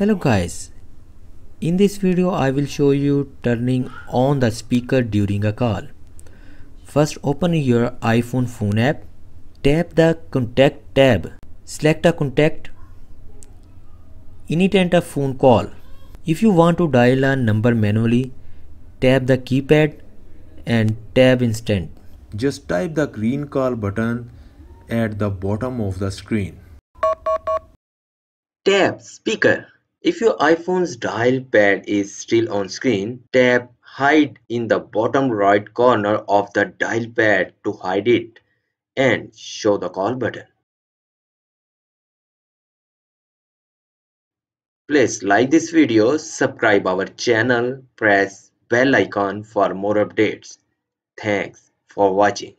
hello guys in this video I will show you turning on the speaker during a call first open your iPhone phone app tap the contact tab select a contact init a phone call if you want to dial a number manually tap the keypad and tap instant just type the green call button at the bottom of the screen tap speaker if your iPhone's dial pad is still on screen, tap Hide in the bottom right corner of the dial pad to hide it and show the call button. Please like this video, subscribe our channel, press bell icon for more updates. Thanks for watching.